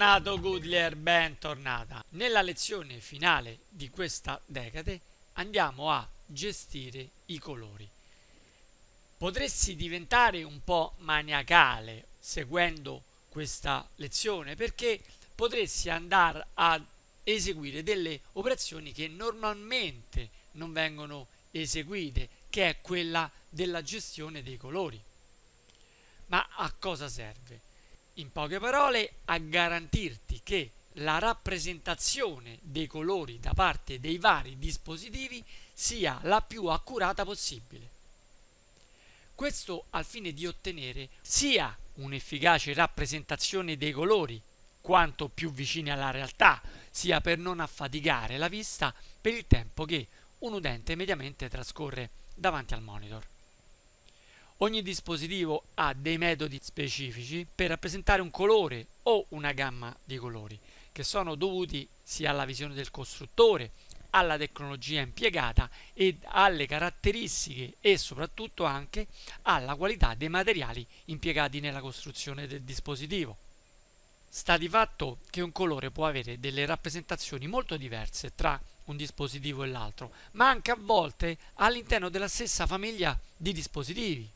Bentornato Goodlier, bentornata. Nella lezione finale di questa decade andiamo a gestire i colori. Potresti diventare un po' maniacale seguendo questa lezione perché potresti andare a eseguire delle operazioni che normalmente non vengono eseguite, che è quella della gestione dei colori. Ma a cosa serve? in poche parole a garantirti che la rappresentazione dei colori da parte dei vari dispositivi sia la più accurata possibile. Questo al fine di ottenere sia un'efficace rappresentazione dei colori, quanto più vicini alla realtà, sia per non affaticare la vista per il tempo che un utente mediamente trascorre davanti al monitor. Ogni dispositivo ha dei metodi specifici per rappresentare un colore o una gamma di colori che sono dovuti sia alla visione del costruttore, alla tecnologia impiegata e alle caratteristiche e soprattutto anche alla qualità dei materiali impiegati nella costruzione del dispositivo. Sta di fatto che un colore può avere delle rappresentazioni molto diverse tra un dispositivo e l'altro, ma anche a volte all'interno della stessa famiglia di dispositivi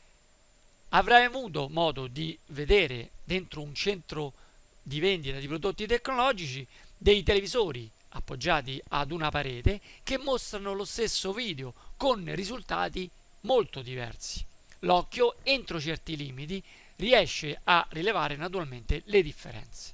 avrai avuto modo di vedere dentro un centro di vendita di prodotti tecnologici dei televisori appoggiati ad una parete che mostrano lo stesso video con risultati molto diversi. L'occhio, entro certi limiti, riesce a rilevare naturalmente le differenze.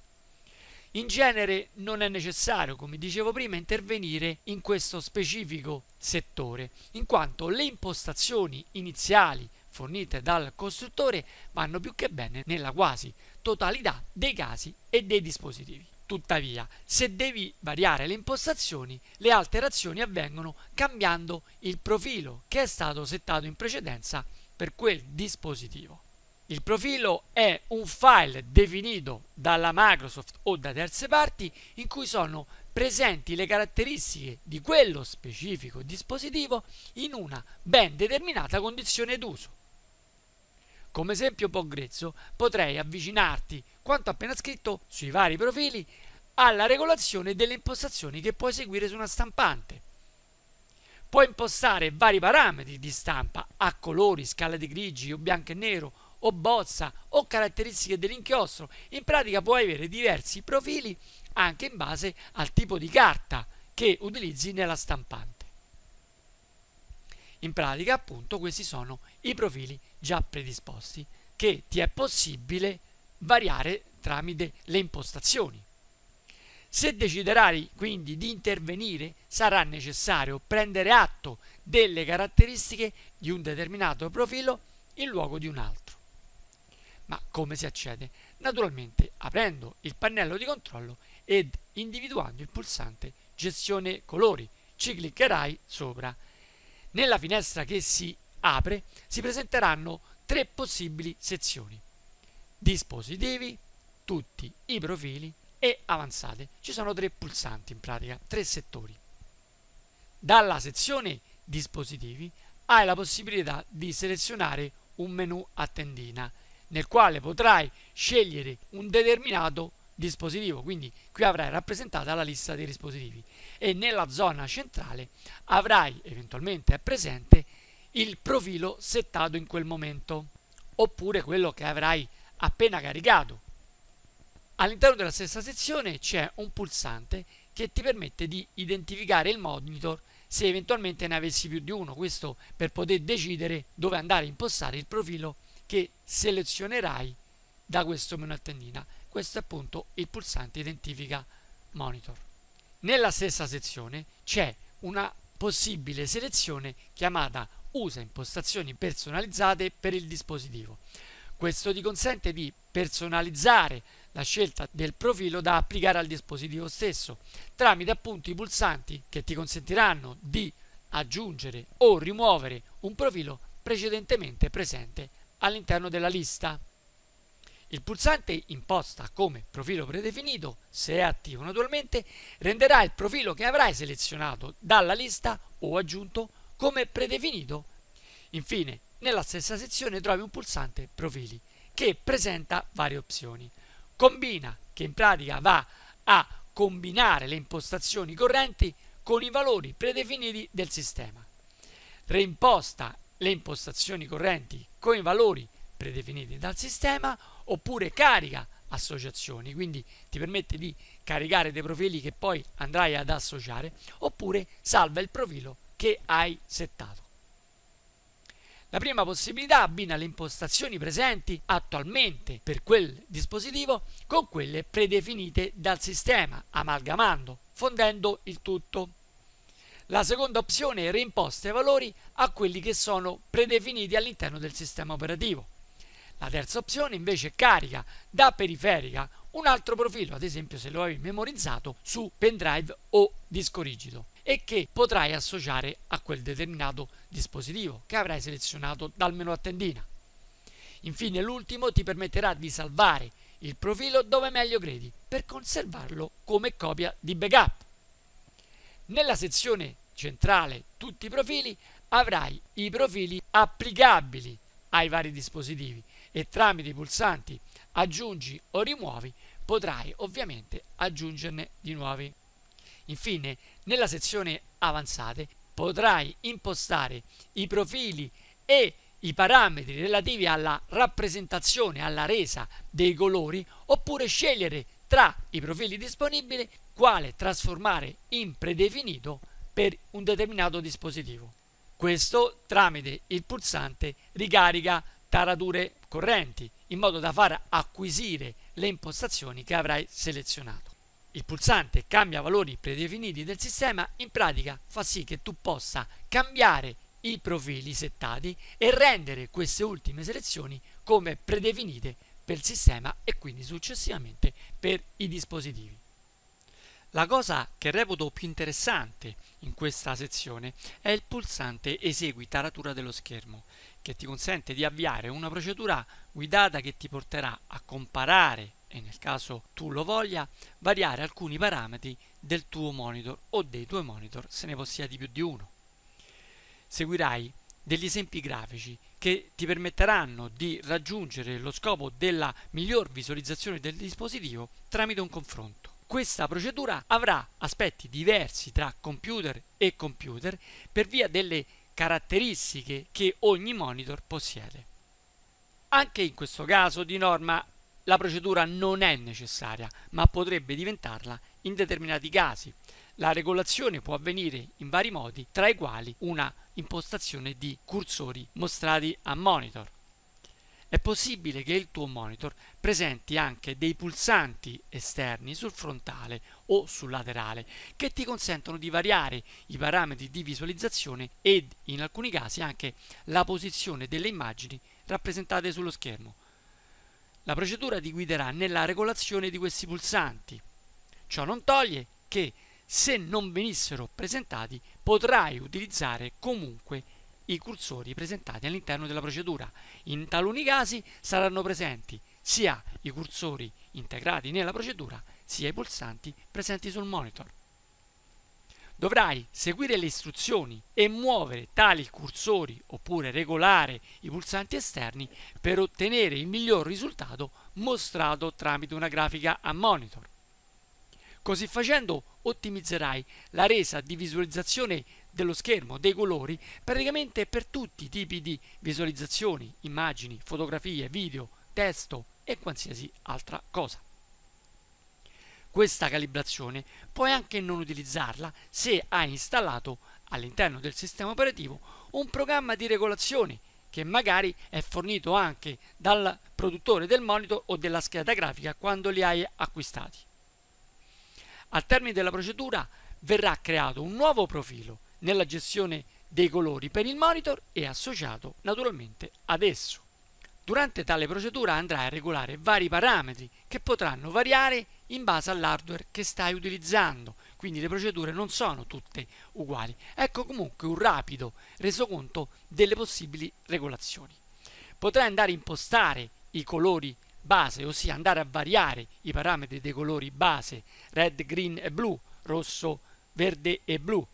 In genere non è necessario, come dicevo prima, intervenire in questo specifico settore, in quanto le impostazioni iniziali fornite dal costruttore vanno più che bene nella quasi totalità dei casi e dei dispositivi. Tuttavia, se devi variare le impostazioni, le alterazioni avvengono cambiando il profilo che è stato settato in precedenza per quel dispositivo. Il profilo è un file definito dalla Microsoft o da terze parti in cui sono presenti le caratteristiche di quello specifico dispositivo in una ben determinata condizione d'uso. Come esempio un po' grezzo, potrei avvicinarti quanto appena scritto sui vari profili alla regolazione delle impostazioni che puoi eseguire su una stampante. Puoi impostare vari parametri di stampa a colori, scala di grigi o bianco e nero o bozza o caratteristiche dell'inchiostro. In pratica puoi avere diversi profili anche in base al tipo di carta che utilizzi nella stampante. In pratica appunto questi sono i profili già predisposti che ti è possibile variare tramite le impostazioni. Se deciderai quindi di intervenire sarà necessario prendere atto delle caratteristiche di un determinato profilo in luogo di un altro. Ma come si accede? Naturalmente aprendo il pannello di controllo ed individuando il pulsante gestione colori, ci cliccherai sopra. Nella finestra che si apre, si presenteranno tre possibili sezioni. Dispositivi, tutti i profili e avanzate. Ci sono tre pulsanti in pratica, tre settori. Dalla sezione dispositivi hai la possibilità di selezionare un menu a tendina nel quale potrai scegliere un determinato dispositivo, quindi qui avrai rappresentata la lista dei dispositivi e nella zona centrale avrai eventualmente è presente il profilo settato in quel momento, oppure quello che avrai appena caricato. All'interno della stessa sezione c'è un pulsante che ti permette di identificare il monitor se eventualmente ne avessi più di uno, questo per poter decidere dove andare a impostare il profilo che selezionerai da questo menu a tendina. Questo è appunto il pulsante identifica monitor. Nella stessa sezione c'è una possibile selezione chiamata usa impostazioni personalizzate per il dispositivo. Questo ti consente di personalizzare la scelta del profilo da applicare al dispositivo stesso tramite appunto i pulsanti che ti consentiranno di aggiungere o rimuovere un profilo precedentemente presente all'interno della lista. Il pulsante imposta come profilo predefinito, se è attivo naturalmente, renderà il profilo che avrai selezionato dalla lista o aggiunto come predefinito. Infine, nella stessa sezione trovi un pulsante profili che presenta varie opzioni. Combina, che in pratica va a combinare le impostazioni correnti con i valori predefiniti del sistema. Reimposta le impostazioni correnti con i valori predefiniti dal sistema oppure carica associazioni, quindi ti permette di caricare dei profili che poi andrai ad associare oppure salva il profilo che hai settato. La prima possibilità abbina le impostazioni presenti attualmente per quel dispositivo con quelle predefinite dal sistema, amalgamando, fondendo il tutto. La seconda opzione reimposta i valori a quelli che sono predefiniti all'interno del sistema operativo. La terza opzione invece carica da periferica un altro profilo, ad esempio se lo avevi memorizzato su pendrive o disco rigido e che potrai associare a quel determinato dispositivo che avrai selezionato dal menu a tendina. Infine l'ultimo ti permetterà di salvare il profilo dove meglio credi per conservarlo come copia di backup. Nella sezione centrale tutti i profili avrai i profili applicabili ai vari dispositivi e tramite i pulsanti aggiungi o rimuovi potrai ovviamente aggiungerne di nuovi. Infine, nella sezione avanzate potrai impostare i profili e i parametri relativi alla rappresentazione, alla resa dei colori, oppure scegliere tra i profili disponibili quale trasformare in predefinito per un determinato dispositivo. Questo tramite il pulsante ricarica tarature correnti in modo da far acquisire le impostazioni che avrai selezionato il pulsante cambia valori predefiniti del sistema, in pratica fa sì che tu possa cambiare i profili settati e rendere queste ultime selezioni come predefinite per il sistema e quindi successivamente per i dispositivi. La cosa che reputo più interessante in questa sezione è il pulsante Esegui taratura dello schermo, che ti consente di avviare una procedura guidata che ti porterà a comparare e nel caso tu lo voglia, variare alcuni parametri del tuo monitor o dei tuoi monitor se ne possiedi più di uno. Seguirai degli esempi grafici che ti permetteranno di raggiungere lo scopo della miglior visualizzazione del dispositivo tramite un confronto. Questa procedura avrà aspetti diversi tra computer e computer per via delle caratteristiche che ogni monitor possiede. Anche in questo caso di norma la procedura non è necessaria, ma potrebbe diventarla in determinati casi. La regolazione può avvenire in vari modi, tra i quali una impostazione di cursori mostrati a monitor. È possibile che il tuo monitor presenti anche dei pulsanti esterni sul frontale o sul laterale che ti consentono di variare i parametri di visualizzazione ed in alcuni casi anche la posizione delle immagini rappresentate sullo schermo. La procedura ti guiderà nella regolazione di questi pulsanti. Ciò non toglie che se non venissero presentati potrai utilizzare comunque i cursori presentati all'interno della procedura. In taluni casi saranno presenti sia i cursori integrati nella procedura sia i pulsanti presenti sul monitor. Dovrai seguire le istruzioni e muovere tali cursori oppure regolare i pulsanti esterni per ottenere il miglior risultato mostrato tramite una grafica a monitor. Così facendo ottimizzerai la resa di visualizzazione dello schermo, dei colori, praticamente per tutti i tipi di visualizzazioni, immagini, fotografie, video, testo e qualsiasi altra cosa questa calibrazione puoi anche non utilizzarla se hai installato all'interno del sistema operativo un programma di regolazione che magari è fornito anche dal produttore del monitor o della scheda grafica quando li hai acquistati. Al termine della procedura verrà creato un nuovo profilo nella gestione dei colori per il monitor e associato naturalmente ad esso. Durante tale procedura andrai a regolare vari parametri che potranno variare in base all'hardware che stai utilizzando, quindi le procedure non sono tutte uguali. Ecco comunque un rapido resoconto delle possibili regolazioni. Potrai andare a impostare i colori base, ossia andare a variare i parametri dei colori base, red, green e blu, rosso, verde e blu,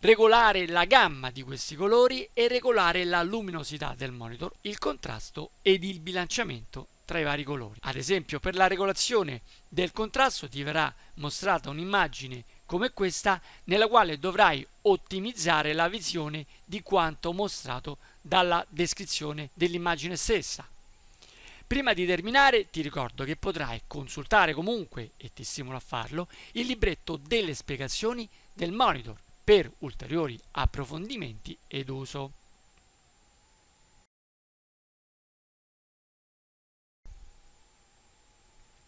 regolare la gamma di questi colori e regolare la luminosità del monitor, il contrasto ed il bilanciamento tra i vari colori. Ad esempio per la regolazione del contrasto ti verrà mostrata un'immagine come questa nella quale dovrai ottimizzare la visione di quanto mostrato dalla descrizione dell'immagine stessa. Prima di terminare ti ricordo che potrai consultare comunque, e ti stimolo a farlo, il libretto delle spiegazioni del monitor per ulteriori approfondimenti ed uso.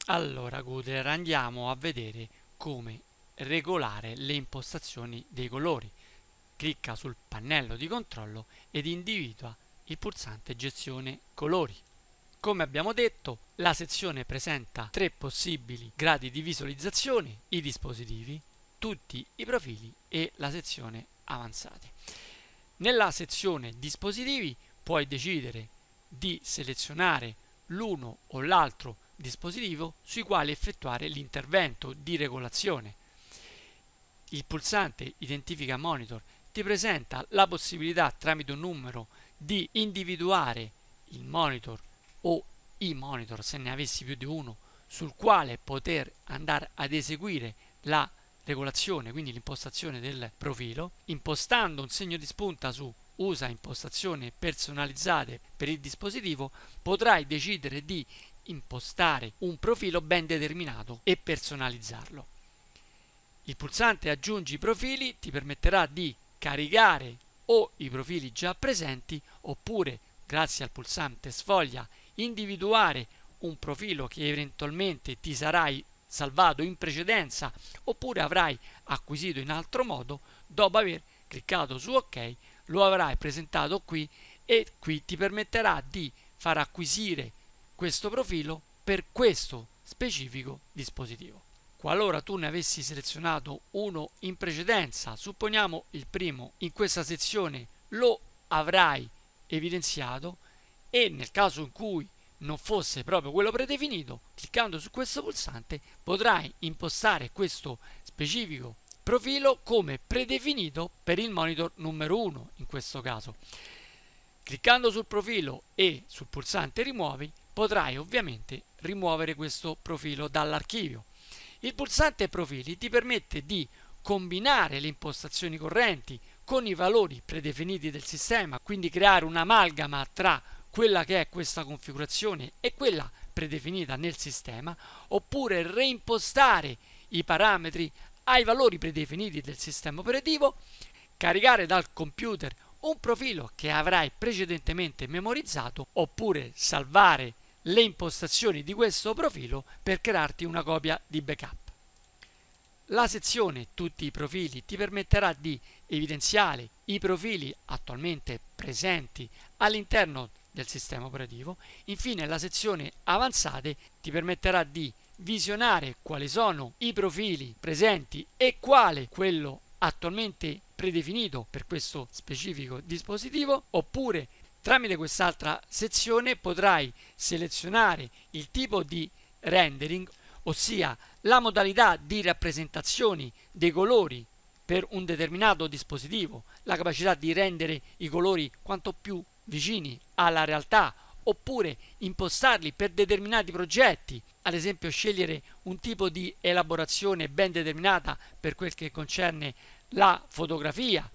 Allora Guder andiamo a vedere come regolare le impostazioni dei colori. Clicca sul pannello di controllo ed individua il pulsante gestione colori. Come abbiamo detto, la sezione presenta tre possibili gradi di visualizzazione, i dispositivi, tutti i profili e la sezione avanzate. Nella sezione dispositivi puoi decidere di selezionare l'uno o l'altro dispositivo sui quali effettuare l'intervento di regolazione. Il pulsante Identifica Monitor ti presenta la possibilità tramite un numero di individuare il monitor o i monitor se ne avessi più di uno sul quale poter andare ad eseguire la regolazione, quindi l'impostazione del profilo, impostando un segno di spunta su usa impostazioni personalizzate per il dispositivo, potrai decidere di impostare un profilo ben determinato e personalizzarlo. Il pulsante aggiungi profili ti permetterà di caricare o i profili già presenti oppure grazie al pulsante sfoglia individuare un profilo che eventualmente ti sarai salvato in precedenza oppure avrai acquisito in altro modo dopo aver cliccato su ok lo avrai presentato qui e qui ti permetterà di far acquisire questo profilo per questo specifico dispositivo. Qualora tu ne avessi selezionato uno in precedenza, supponiamo il primo, in questa sezione lo avrai evidenziato e nel caso in cui non fosse proprio quello predefinito, cliccando su questo pulsante potrai impostare questo specifico profilo come predefinito per il monitor numero 1 in questo caso. Cliccando sul profilo e sul pulsante rimuovi potrai ovviamente rimuovere questo profilo dall'archivio. Il pulsante profili ti permette di combinare le impostazioni correnti con i valori predefiniti del sistema, quindi creare un'amalgama tra quella che è questa configurazione e quella predefinita nel sistema, oppure reimpostare i parametri ai valori predefiniti del sistema operativo, caricare dal computer un profilo che avrai precedentemente memorizzato, oppure salvare le impostazioni di questo profilo per crearti una copia di backup. La sezione Tutti i profili ti permetterà di evidenziare i profili attualmente presenti all'interno del sistema operativo. Infine la sezione Avanzate ti permetterà di visionare quali sono i profili presenti e quale quello attualmente predefinito per questo specifico dispositivo oppure Tramite quest'altra sezione potrai selezionare il tipo di rendering, ossia la modalità di rappresentazioni dei colori per un determinato dispositivo, la capacità di rendere i colori quanto più vicini alla realtà oppure impostarli per determinati progetti, ad esempio scegliere un tipo di elaborazione ben determinata per quel che concerne la fotografia,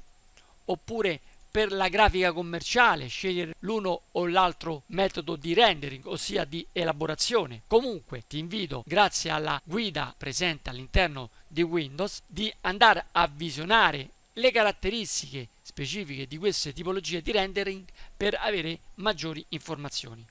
oppure per la grafica commerciale scegliere l'uno o l'altro metodo di rendering, ossia di elaborazione. Comunque ti invito, grazie alla guida presente all'interno di Windows, di andare a visionare le caratteristiche specifiche di queste tipologie di rendering per avere maggiori informazioni.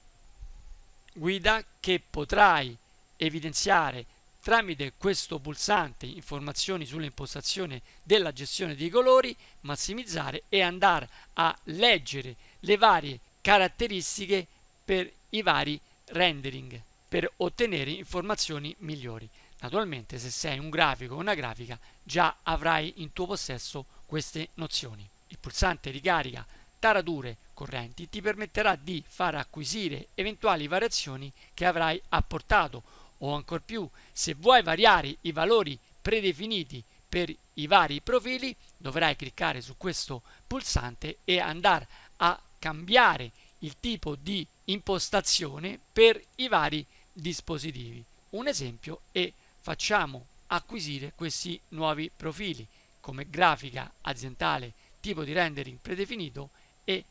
Guida che potrai evidenziare Tramite questo pulsante informazioni sulle impostazioni della gestione dei colori, massimizzare e andare a leggere le varie caratteristiche per i vari rendering per ottenere informazioni migliori. Naturalmente se sei un grafico o una grafica già avrai in tuo possesso queste nozioni. Il pulsante ricarica tarature correnti ti permetterà di far acquisire eventuali variazioni che avrai apportato o ancor più se vuoi variare i valori predefiniti per i vari profili dovrai cliccare su questo pulsante e andare a cambiare il tipo di impostazione per i vari dispositivi un esempio e facciamo acquisire questi nuovi profili come grafica aziendale tipo di rendering predefinito e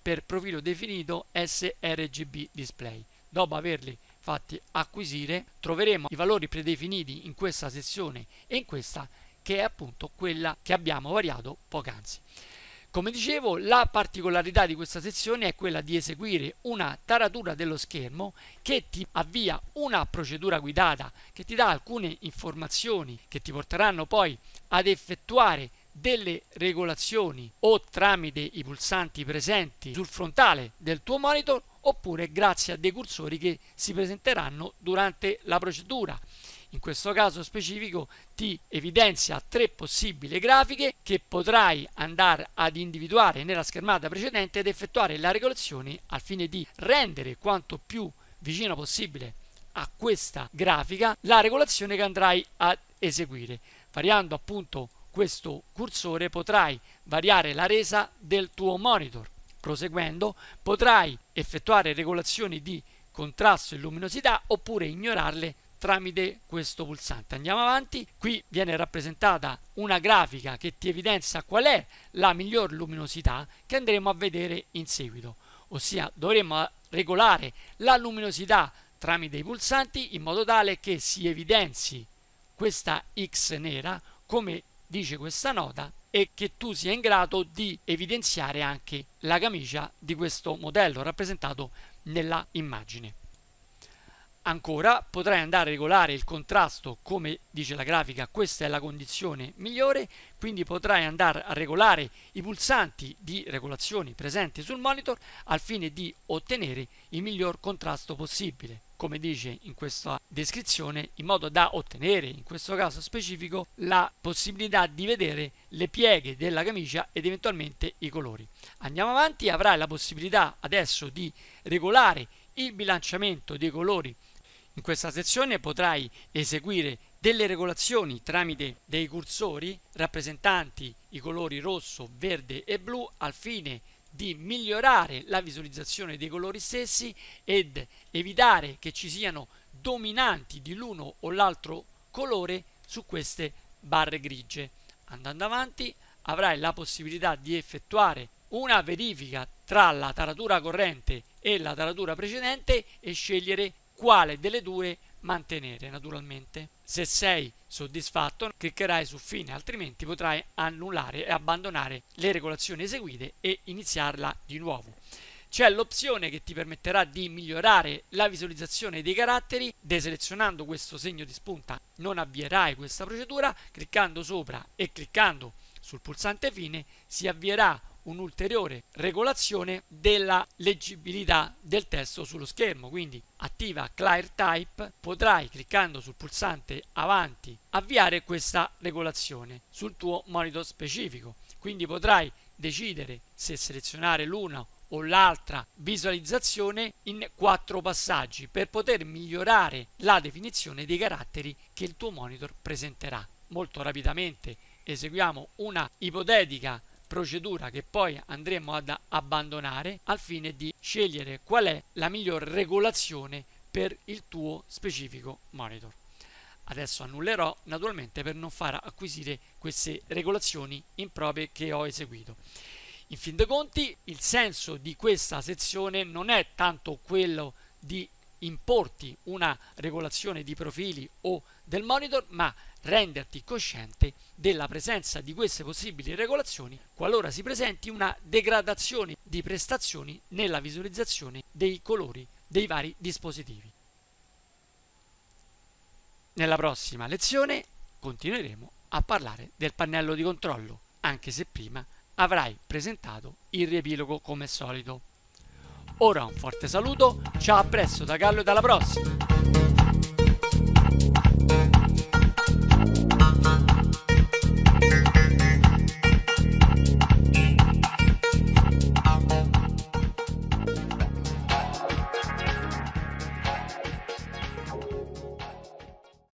per profilo definito sRGB display dopo averli fatti acquisire troveremo i valori predefiniti in questa sezione e in questa che è appunto quella che abbiamo variato poc'anzi. Come dicevo, la particolarità di questa sezione è quella di eseguire una taratura dello schermo che ti avvia una procedura guidata, che ti dà alcune informazioni che ti porteranno poi ad effettuare delle regolazioni o tramite i pulsanti presenti sul frontale del tuo monitor oppure grazie a dei cursori che si presenteranno durante la procedura. In questo caso specifico ti evidenzia tre possibili grafiche che potrai andare ad individuare nella schermata precedente ed effettuare la regolazione al fine di rendere quanto più vicino possibile a questa grafica la regolazione che andrai ad eseguire. Variando appunto questo cursore potrai variare la resa del tuo monitor. Proseguendo, potrai effettuare regolazioni di contrasto e luminosità oppure ignorarle tramite questo pulsante. Andiamo avanti, qui viene rappresentata una grafica che ti evidenzia qual è la miglior luminosità che andremo a vedere in seguito, ossia dovremo regolare la luminosità tramite i pulsanti in modo tale che si evidenzi questa X nera come dice questa nota e che tu sia in grado di evidenziare anche la camicia di questo modello rappresentato nella immagine. Ancora potrai andare a regolare il contrasto, come dice la grafica, questa è la condizione migliore, quindi potrai andare a regolare i pulsanti di regolazione presenti sul monitor al fine di ottenere il miglior contrasto possibile come dice in questa descrizione, in modo da ottenere in questo caso specifico la possibilità di vedere le pieghe della camicia ed eventualmente i colori. Andiamo avanti, avrai la possibilità adesso di regolare il bilanciamento dei colori. In questa sezione potrai eseguire delle regolazioni tramite dei cursori rappresentanti i colori rosso, verde e blu al fine di di migliorare la visualizzazione dei colori stessi ed evitare che ci siano dominanti di l'uno o l'altro colore su queste barre grigie. Andando avanti avrai la possibilità di effettuare una verifica tra la taratura corrente e la taratura precedente e scegliere quale delle due mantenere naturalmente. Se sei soddisfatto cliccherai su fine altrimenti potrai annullare e abbandonare le regolazioni eseguite e iniziarla di nuovo. C'è l'opzione che ti permetterà di migliorare la visualizzazione dei caratteri, deselezionando questo segno di spunta non avvierai questa procedura, cliccando sopra e cliccando sul pulsante fine si avvierà un'ulteriore regolazione della leggibilità del testo sullo schermo. Quindi attiva Type, potrai cliccando sul pulsante avanti avviare questa regolazione sul tuo monitor specifico. Quindi potrai decidere se selezionare l'una o l'altra visualizzazione in quattro passaggi per poter migliorare la definizione dei caratteri che il tuo monitor presenterà. Molto rapidamente eseguiamo una ipotetica procedura che poi andremo ad abbandonare al fine di scegliere qual è la miglior regolazione per il tuo specifico monitor. Adesso annullerò naturalmente per non far acquisire queste regolazioni improprie che ho eseguito. In fin dei conti il senso di questa sezione non è tanto quello di importi una regolazione di profili o del monitor ma renderti cosciente della presenza di queste possibili regolazioni qualora si presenti una degradazione di prestazioni nella visualizzazione dei colori dei vari dispositivi. Nella prossima lezione continueremo a parlare del pannello di controllo, anche se prima avrai presentato il riepilogo come solito. Ora un forte saluto, ciao a presto da Carlo e dalla prossima!